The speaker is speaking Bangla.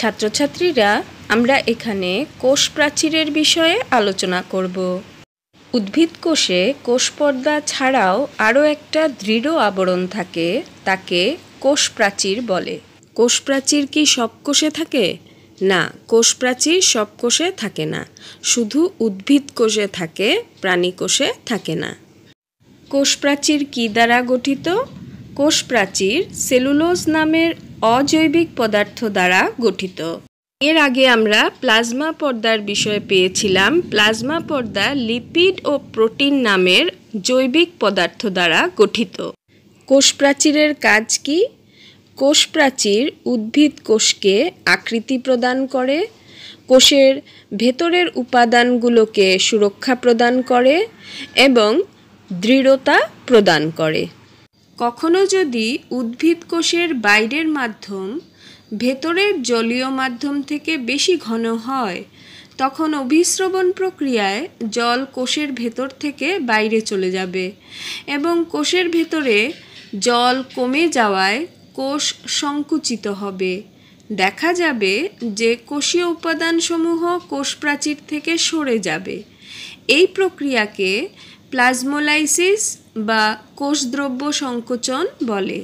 ছাত্রছাত্রীরা আমরা এখানে কোষ প্রাচীরের বিষয়ে আলোচনা করব উদ্ভিদ কোষে কোষ পর্দা ছাড়াও আরও একটা দৃঢ় আবরণ থাকে তাকে কোষ প্রাচীর বলে কোষ প্রাচীর কি সব কোষে থাকে না কোষ প্রাচীর সব কোষে থাকে না শুধু উদ্ভিদ কোষে থাকে প্রাণী কোষে থাকে না কোষ প্রাচীর কী দ্বারা গঠিত কোষপ্রাচীর সেলুলোজ নামের অজৈবিক পদার্থ দ্বারা গঠিত এর আগে আমরা প্লাজমা পর্দার বিষয়ে পেয়েছিলাম প্লাজমা পর্দা লিপিড ও প্রোটিন নামের জৈবিক পদার্থ দ্বারা গঠিত কোষপ্রাচীরের কাজ কি কোষপ্রাচীর উদ্ভিদ কোষকে আকৃতি প্রদান করে কোষের ভেতরের উপাদানগুলোকে সুরক্ষা প্রদান করে এবং দৃঢ়তা প্রদান করে কখনো যদি উদ্ভিদ কোষের বাইরের মাধ্যম ভেতরের জলীয় মাধ্যম থেকে বেশি ঘন হয় তখন অভিস্রবণ প্রক্রিয়ায় জল কোষের ভেতর থেকে বাইরে চলে যাবে এবং কোষের ভেতরে জল কমে যাওয়ায় কোষ সংকুচিত হবে দেখা যাবে যে কোষীয় উপাদানসমূহ কোষ প্রাচীর থেকে সরে যাবে এই প্রক্রিয়াকে প্লাজমোলাইসিস বা কোষদ্রব্য সংকোচন বলে